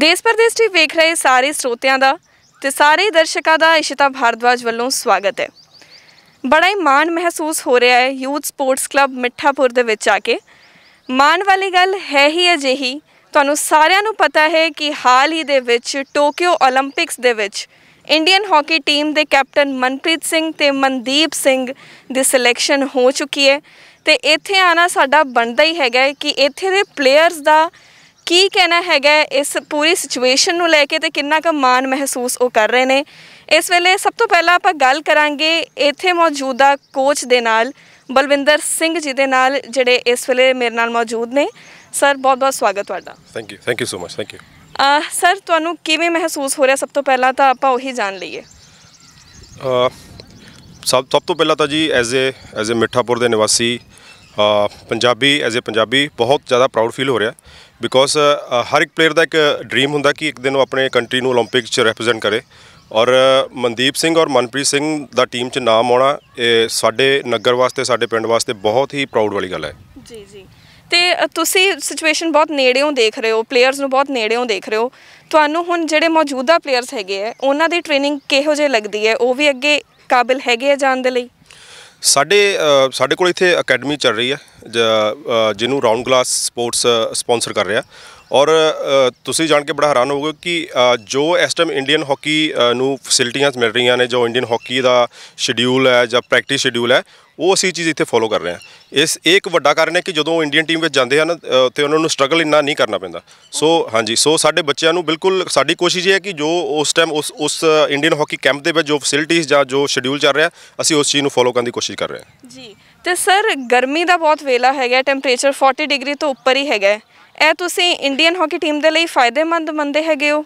ਦੇਸ਼ ਪਰਦੇਸ ਦੀ ਵੇਖ ਰਹੇ ਸਾਰੇ ਸਰੋਤਿਆਂ ਦਾ ਤੇ ਸਾਰੇ ਦਰਸ਼ਕਾਂ ਦਾ ਇਸ਼ਿਤਾ ਭਾਰਦਵਾਜ ਵੱਲੋਂ ਸਵਾਗਤ ਹੈ ਬੜਾ ਹੀ ਮਾਣ ਮਹਿਸੂਸ ਹੋ ਰਿਹਾ ਹੈ ਯੂਥ ਸਪੋਰਟਸ ਕਲੱਬ ਮਿੱਠਾਪੁਰ ਦੇ ਵਿੱਚ ਆ ਕੇ ਮਾਣ ਵਾਲੀ ਗੱਲ ਹੈ ਹੀ ਅਜਿਹੀ ਤੁਹਾਨੂੰ ਸਾਰਿਆਂ ਨੂੰ ਪਤਾ ਹੈ ਕਿ ਹਾਲ ਹੀ ਦੇ ਵਿੱਚ ਟੋਕੀਓ 올림픽ਸ ਦੇ ਵਿੱਚ ਇੰਡੀਅਨ ਹਾਕੀ ਟੀਮ ਦੇ ਕੈਪਟਨ ਮਨਪ੍ਰੀਤ ਸਿੰਘ ਤੇ ਮਨਦੀਪ ਸਿੰਘ ਦੀ ਸਿਲੈਕਸ਼ਨ ਹੋ ਚੁੱਕੀ ਹੈ ਤੇ ਇੱਥੇ ਆਣਾ ਸਾਡਾ ਬਣਦਾ ਹੀ ਹੈਗਾ ਕਿ ਇੱਥੇ ਦੇ ਪਲੇਅਰਸ ਦਾ ਕੀ ਕਹਿਣਾ ਹੈਗਾ ਇਸ ਪੂਰੀ ਸਿਚੁਏਸ਼ਨ ਨੂੰ ਲੈ ਕੇ ਤੇ ਕਿੰਨਾ ਕੁ ਮਾਣ ਮਹਿਸੂਸ ਉਹ ਕਰ ਰਹੇ ਨੇ ਇਸ ਵੇਲੇ ਸਭ ਤੋਂ ਪਹਿਲਾਂ ਆਪਾਂ ਗੱਲ ਕਰਾਂਗੇ ਇੱਥੇ ਮੌਜੂਦਾ ਕੋਚ ਦੇ ਨਾਲ ਬਲਵਿੰਦਰ ਸਿੰਘ ਜੀ ਦੇ ਨਾਲ ਜਿਹੜੇ ਇਸ ਵੇਲੇ ਮੇਰੇ ਨਾਲ ਮੌਜੂਦ ਨੇ ਸਰ ਬਹੁਤ ਬਹੁਤ ਸਵਾਗਤ ਤੁਹਾਡਾ thank you thank you so much thank you sir ਤੁਹਾਨੂੰ ਕਿਵੇਂ ਮਹਿਸੂਸ ਹੋ ਰਿਹਾ ਸਭ ਤੋਂ ਪਹਿਲਾਂ ਤਾਂ ਆਪਾਂ ਉਹੀ ਜਾਣ ਲਈਏ ਸਭ ਸਭ ਤੋਂ ਪਹਿਲਾਂ ਤਾਂ ਜੀ ਐਜ਼ ਏ ਐਜ਼ ਅ ਮਿੱਠਾਪੁਰ ਦੇ ਨਿਵਾਸੀ ਪੰਜਾਬੀ ਐਜ਼ ਅ ਪੰਜਾਬੀ ਬਹੁਤ ਜ਼ਿਆਦਾ ਪ੍ਰਾਊਡ ਫੀਲ ਹੋ ਰਿਹਾ ਬਿਕੋਜ਼ uh, uh, ਹਰ ਇੱਕ ਪਲੇਅਰ ਦਾ ਇੱਕ ਡ੍ਰੀਮ ਹੁੰਦਾ ਕਿ ਇੱਕ ਦਿਨ ਉਹ ਆਪਣੇ ਕੰਟਰੀ ਨੂੰ 올림픽 'ਚ ਰਿਪਰੈਜ਼ੈਂਟ ਕਰੇ ਔਰ ਮਨਦੀਪ ਸਿੰਘ ਔਰ ਮਨਪ੍ਰੀਤ ਸਿੰਘ ਦਾ ਟੀਮ 'ਚ ਨਾਮ ਆਉਣਾ ਇਹ ਸਾਡੇ ਨਗਰ ਵਾਸਤੇ ਸਾਡੇ ਪਿੰਡ ਵਾਸਤੇ ਬਹੁਤ ਹੀ ਪ੍ਰਾਊਡ ਵਾਲੀ ਗੱਲ ਹੈ ਜੀ ਜੀ ਤੇ ਤੁਸੀਂ ਸਿਚੁਏਸ਼ਨ ਬਹੁਤ ਨੇੜਿਓਂ ਦੇਖ ਰਹੇ ਹੋ ਪਲੇਅਰਸ ਨੂੰ ਬਹੁਤ ਨੇੜਿਓਂ ਦੇਖ ਰਹੇ ਹੋ ਤੁਹਾਨੂੰ ਹੁਣ ਜਿਹੜੇ ਮੌਜੂਦਾ ਪਲੇਅਰਸ ਹੈਗੇ ਆ ਉਹਨਾਂ ਦੀ ਟ੍ਰੇਨਿੰਗ ਕਿਹੋ ਜਿਹੀ ਲੱਗਦੀ ਹੈ ਉਹ ਵੀ ਅੱਗੇ ਕਾਬਿਲ ਹੈਗੇ ਆ ਜਾਣ ਦੇ ਲਈ ਸਾਡੇ ਸਾਡੇ ਕੋਲ ਇੱਥੇ ਅਕੈਡਮੀ ਚੱਲ ਰਹੀ ਹੈ ਜਿਹਨੂੰ ਰਾਉਂਡ ਗਲਾਸ ਸਪੋਰਟਸ ਸਪਾਂਸਰ ਕਰ ਰਿਹਾ ਔਰ ਤੁਸੀਂ ਜਾਣ ਕੇ ਬੜਾ ਹੈਰਾਨ ਹੋਵੋਗੇ ਕਿ ਜੋ ਇਸ ਟਾਈਮ ਇੰਡੀਅਨ ਹਾਕੀ ਨੂੰ ਫੈਸਿਲਿਟੀਆਂ ਮਿਲ ਰਹੀਆਂ ਨੇ ਜੋ ਇੰਡੀਅਨ ਹਾਕੀ ਦਾ ਸ਼ਡਿਊਲ ਹੈ ਜਾਂ ਪ੍ਰੈਕਟਿਸ ਸ਼ਡਿਊਲ ਹੈ ਉਹ ਅਸੀਂ ਚੀਜ਼ ਇੱਥੇ ਫੋਲੋ ਕਰ ਰਹੇ ਹਾਂ ਇਸ ਇੱਕ ਵੱਡਾ ਕਾਰਨ ਹੈ ਕਿ ਜਦੋਂ ਇੰਡੀਅਨ ਟੀਮ ਵਿੱਚ ਜਾਂਦੇ ਹਨ ਤੇ ਉਹਨਾਂ ਨੂੰ ਸਟਰਗਲ ਇੰਨਾ ਨਹੀਂ ਕਰਨਾ ਪੈਂਦਾ ਸੋ ਹਾਂਜੀ ਸੋ ਸਾਡੇ ਬੱਚਿਆਂ ਨੂੰ ਬਿਲਕੁਲ ਸਾਡੀ ਕੋਸ਼ਿਸ਼ ਇਹ ਹੈ ਕਿ ਜੋ ਉਸ ਟਾਈਮ ਉਸ ਉਸ ਇੰਡੀਅਨ ਹਾਕੀ ਕੈਂਪ ਦੇ ਵਿੱਚ ਜੋ ਫੈਸਿਲਿਟੀਆਂ ਜਾਂ ਜੋ ਸ਼ਡਿਊਲ ਚੱਲ ਰਿਹਾ ਅਸੀਂ ਉਸ ਚੀਜ਼ ਨੂੰ ਫੋਲੋ ਕਰਨ ਦੀ ਕੋਸ਼ਿਸ਼ ਕਰ ਰਹੇ ਹਾਂ ਜੀ ਤੇ ਸਰ ਗਰਮੀ ਦਾ ਬਹੁਤ ਵੇਲਾ ਹੈਗਾ ਟੈਂਪਰੇਚਰ 40 ਡਿਗਰੀ ਤੋਂ ਉੱਪਰ ਹੀ ਹੈਗਾ ਇਹ ਤੁਸੀਂ ਇੰਡੀਅਨ ਹਾਕੀ ਟੀਮ ਦੇ ਲਈ ਫਾਇਦੇਮੰਦ ਮੰਨਦੇ ਹੈਗੇ ਹੋ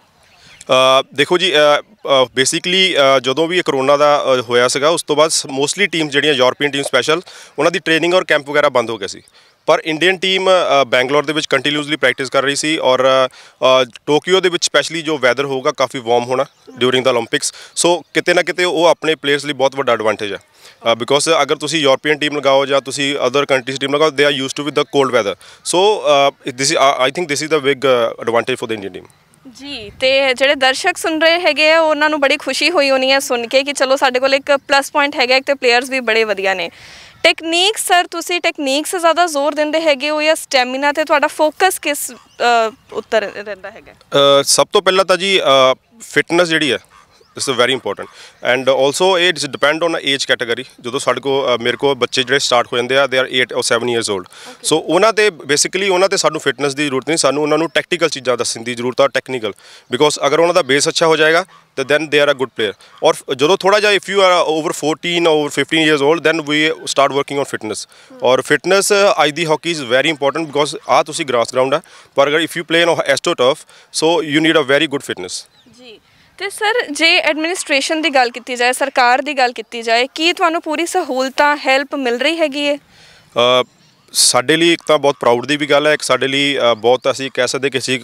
ਦੇਖੋ ਜੀ ਬੇਸਿਕਲੀ ਜਦੋਂ ਵੀ ਇਹ ਕਰੋਨਾ ਦਾ ਹੋਇਆ ਸੀਗਾ ਉਸ ਤੋਂ ਬਾਅਦ ਮੋਸਟਲੀ ਟੀਮ ਜਿਹੜੀਆਂ ਯੂਰਪੀਅਨ ਟੀਮ ਸਪੈਸ਼ਲ ਉਹਨਾਂ ਦੀ ਟ੍ਰੇਨਿੰਗ ਔਰ ਕੈਂਪ ਵਗੈਰਾ ਬੰਦ ਹੋ ਗਿਆ ਸੀ ਪਰ ਇੰਡੀਅਨ ਟੀਮ ਬੈਂਗਲੌਰ ਦੇ ਵਿੱਚ ਕੰਟੀਨਿਊਸਲੀ ਪ੍ਰੈਕਟਿਸ ਕਰ ਰਹੀ ਸੀ ਔਰ ਟੋਕੀਓ ਦੇ ਵਿੱਚ ਸਪੈਸ਼ਲੀ ਜੋ ਵੈਦਰ ਹੋਊਗਾ ਕਾਫੀ ਵਾਰਮ ਹੋਣਾ ਡਿਊਰਿੰਗ ਦਾ 올림픽ਸ ਸੋ ਕਿਤੇ ਨਾ ਕਿਤੇ ਉਹ ਆਪਣੇ ਪਲੇਅਰਸ ਲਈ ਬਹੁਤ ਵੱਡਾ ਐਡਵਾਂਟੇਜ ਹੈ ਬਿਕੋਜ਼ ਅਗਰ ਤੁਸੀਂ ਯੂਰਪੀਅਨ ਟੀਮ ਲਗਾਓ ਜਾਂ ਤੁਸੀਂ ਅਦਰ ਕੰਟਰੀਜ਼ ਟੀਮ ਲਗਾਓ they are used to with the cold weather so this I think this is the big advantage for the Indian team ਜੀ ਤੇ ਜਿਹੜੇ ਦਰਸ਼ਕ ਸੁਣ ਰਹੇ ਹੈਗੇ ਆ ਉਹਨਾਂ ਨੂੰ ਬੜੀ ਖੁਸ਼ੀ ਹੋਈ ਹੋਣੀ ਹੈ ਸੁਣ ਕੇ ਕਿ ਚਲੋ ਸਾਡੇ ਕੋਲ ਇੱਕ ਪਲੱਸ ਪੁਆਇੰਟ ਹੈਗਾ ਇੱਕ ਤੇ ਪਲੇਅਰਸ ਵੀ ਬੜੇ ਵਧੀਆ ਨੇ ਟੈਕਨੀਕ ਸਰ ਤੁਸੀਂ ਟੈਕਨੀਕਸ ਜ਼ਿਆਦਾ ਜ਼ੋਰ ਦਿੰਦੇ ਹੈਗੇ ਹੋ ਜਾਂ ਸਟੈਮਿਨਾ ਤੇ ਤੁਹਾਡਾ ਫੋਕਸ ਕਿਸ ਉੱਤਰ ਰਹਿੰਦਾ ਹੈਗਾ ਸਭ ਤੋਂ ਪਹਿਲਾਂ ਤਾਂ ਜੀ ਫਿਟਨੈਸ ਜਿਹੜੀ ਹੈ this is very important and also it's depend on age category ਜਦੋਂ ਸਾਡੇ ਕੋ ਮੇਰੇ ਕੋ ਬੱਚੇ ਜਿਹੜੇ ਸਟਾਰਟ ਹੋ ਜਾਂਦੇ ਆ they are 8 or 7 years old so ਉਹਨਾਂ ਤੇ ਬੇਸਿਕਲੀ ਉਹਨਾਂ ਤੇ ਸਾਨੂੰ ਫਿਟਨੈਸ ਦੀ ਜ਼ਰੂਰਤ ਨਹੀਂ ਸਾਨੂੰ ਉਹਨਾਂ ਨੂੰ ਟੈਕਨੀਕਲ ਚੀਜ਼ਾਂ ਦੱਸਣ ਦੀ ਜ਼ਰੂਰਤ ਆ ਟੈਕਨੀਕਲ ਬਿਕੋਜ਼ ਅਗਰ ਉਹਨਾਂ ਦਾ ਬੇਸ ਅੱਛਾ ਹੋ ਜਾਏਗਾ ਤੇ then they are a good player ਔਰ ਜਦੋਂ ਥੋੜਾ ਜਿਹਾ if you are over 14 or 15 years old then we start working on fitness or fitness ਅੱਜ ਦੀ hockey is very important because ਆ ਤੁਸੀਂ ਗ੍ਰਾਸ ਗਰਾਊਂਡ ਆ ਪਰ ਅਗਰ if you play in astro turf so you need a very good fitness ਤੇ sir ਜੇ administration ਦੀ ਗੱਲ ਕੀਤੀ ਜਾਏ ਸਰਕਾਰ ਦੀ ਗੱਲ ਕੀਤੀ ਜਾਏ ਕੀ ਤੁਹਾਨੂੰ ਪੂਰੀ ਸਹੂਲਤਾਂ ਹੈਲਪ ਮਿਲ ਰਹੀ ਹੈਗੀ ਹੈ ਸਾਡੇ ਲਈ ਇੱਕ ਤਾਂ ਬਹੁਤ ਪ੍ਰਾਊਡ ਦੀ ਵੀ ਗੱਲ ਹੈ ਇੱਕ ਸਾਡੇ ਲਈ ਬਹੁਤ ਅਸੀਂ ਕਹਿ ਸਕਦੇ ਕਿ ਅਸੀਂ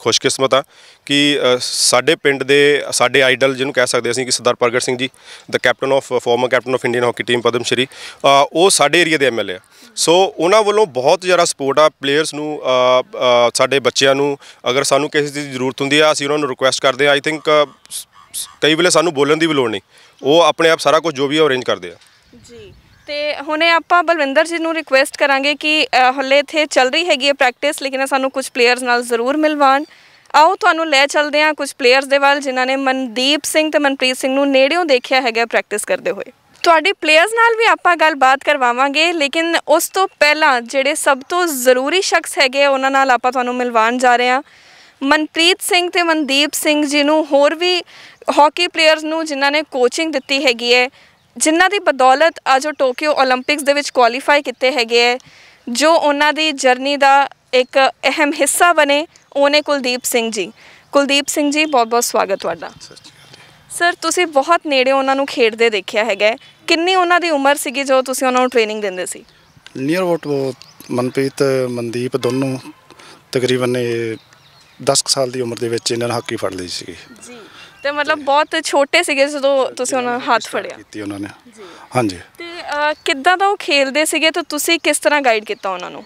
ਖੁਸ਼ਕਿਸਮਤ ਆ ਕਿ ਸਾਡੇ ਪਿੰਡ ਦੇ ਸਾਡੇ ਆਈਡਲ ਜਿਹਨੂੰ ਕਹਿ ਸਕਦੇ ਅਸੀਂ ਕਿ ਸਰਦਾਰ ਪ੍ਰਗਟ ਸਿੰਘ ਜੀ ਦਾ captain of former captain of Indian hockey team Padma Shri ਉਹ ਸਾਡੇ ਏਰੀਆ ਦੇ ਐਮਐਲਏ ਆ ਸੋ ਉਹਨਾਂ ਵੱਲੋਂ ਬਹੁਤ ਜ਼ਿਆਦਾ ਸਪੋਰਟ ਆ ਪਲੇਅਰਸ ਨੂੰ ਸਾਡੇ ਬੱਚਿਆਂ ਨੂੰ ਅਗਰ ਸਾਨੂੰ ਕਿਸੇ ਦੀ ਜ਼ਰੂਰਤ ਹੁੰਦੀ ਆ ਅਸੀਂ ਉਹਨਾਂ ਨੂੰ ਰਿਕੁਐਸਟ ਕਰਦੇ ਆ ਆਈ ਥਿੰਕ ਕਈ ਵੇਲੇ ਸਾਨੂੰ ਬੋਲਣ ਦੀ ਵੀ ਲੋੜ ਨਹੀਂ ਉਹ ਆਪਣੇ ਆਪ ਸਾਰਾ ਕੁਝ ਜੋ ਵੀ ਅਰੇਂਜ ਕਰਦੇ ਆ ਜੀ ਤੇ ਹੁਣੇ ਆਪਾਂ ਬਲਵਿੰਦਰ ਜੀ ਨੂੰ ਰਿਕੁਐਸਟ ਕਰਾਂਗੇ ਕਿ ਹੱਲੇ ਇੱਥੇ ਚੱਲ ਰਹੀ ਹੈਗੀ ਹੈ ਪ੍ਰੈਕਟਿਸ ਲੇਕਿਨ ਸਾਨੂੰ ਕੁਝ ਪਲੇਅਰਸ ਨਾਲ ਜ਼ਰੂਰ ਮਿਲਵਾਣ ਆਓ ਤੁਹਾਨੂੰ ਲੈ ਚੱਲਦੇ ਹਾਂ ਕੁਝ ਪਲੇਅਰਸ ਦੇ ਵੱਲ ਜਿਨ੍ਹਾਂ ਨੇ ਮਨਦੀਪ ਸਿੰਘ ਤੇ ਮਨਪ੍ਰੀਤ ਸਿੰਘ ਨੂੰ ਨੇੜਿਓਂ ਦੇਖਿਆ ਹੈਗਾ ਪ੍ਰੈਕਟਿਸ ਕਰਦੇ ਹੋਏ ਤੁਹਾਡੇ ਪਲੇਅਰਸ ਨਾਲ ਵੀ ਆਪਾਂ ਗੱਲਬਾਤ ਕਰਵਾਵਾਂਗੇ ਲੇਕਿਨ ਉਸ ਤੋਂ ਪਹਿਲਾਂ ਜਿਹੜੇ ਸਭ ਤੋਂ ਜ਼ਰੂਰੀ ਸ਼ਖਸ ਹੈਗੇ ਉਹਨਾਂ ਨਾਲ ਆਪਾਂ ਤੁਹਾਨੂੰ ਮਿਲਵਾਣ ਜਾ ਰਹੇ ਹਾਂ ਮਨਪ੍ਰੀਤ ਸਿੰਘ ਤੇ ਮਨਦੀਪ ਸਿੰਘ ਜੀ ਨੂੰ ਹੋਰ ਵੀ ਹਾਕੀ ਪਲੇਅਰਸ ਨੂੰ ਜਿਨ੍ਹਾਂ ਨੇ ਕੋਚਿੰਗ ਦਿੱਤੀ ਹੈਗੀ ਹੈ ਜਿਨ੍ਹਾਂ ਦੀ ਬਦੌਲਤ ਆ ਜੋ ਟੋਕੀਓ 올림픽ਸ ਦੇ ਵਿੱਚ ਕੁਆਲੀਫਾਈ ਕੀਤੇ ਹੈਗੇ ਐ ਜੋ ਉਹਨਾਂ ਦੀ ਜਰਨੀ ਦਾ ਇੱਕ ਅਹਿਮ ਹਿੱਸਾ ਬਣੇ ਉਹਨੇ ਕੁਲਦੀਪ ਸਿੰਘ ਜੀ ਕੁਲਦੀਪ ਸਿੰਘ ਜੀ ਬਹੁਤ-ਬਹੁਤ ਸਵਾਗਤ ਤੁਹਾਡਾ ਸਰ ਤੁਸੀਂ ਬਹੁਤ ਨੇੜੇ ਉਹਨਾਂ ਨੂੰ ਖੇਡਦੇ ਦੇਖਿਆ ਹੈਗਾ ਕਿੰਨੀ ਉਹਨਾਂ ਦੀ ਉਮਰ ਸੀਗੀ ਜੋ ਤੁਸੀਂ ਉਹਨਾਂ ਨੂੰ ਟ੍ਰੇਨਿੰਗ ਦਿੰਦੇ ਸੀ ਨੀਅਰ ਵਾਟ ਮਨਪ੍ਰੀਤ ਮਨਦੀਪ ਦੋਨੋਂ ਤਕਰੀਬਨ 10 ਸਾਲ ਦੀ ਉਮਰ ਦੇ ਵਿੱਚ ਇਹਨਾਂ ਨੇ ਹਾਕੀ ਫੜ ਲਈ ਸੀ ਜੀ ਤੇ ਮਤਲਬ ਬਹੁਤ ਛੋਟੇ ਸੀਗੇ ਜਦੋਂ ਤੁਸੀਂ ਉਹਨਾਂ ਹੱਥ ਫੜਿਆ ਕੀਤੀ ਉਹਨਾਂ ਨੇ ਹਾਂਜੀ ਤੇ ਕਿੱਦਾਂ ਦਾ ਉਹ ਖੇਲਦੇ ਸੀਗੇ ਤੇ ਤੁਸੀਂ ਕਿਸ ਤਰ੍ਹਾਂ ਗਾਈਡ ਕੀਤਾ ਉਹਨਾਂ ਨੂੰ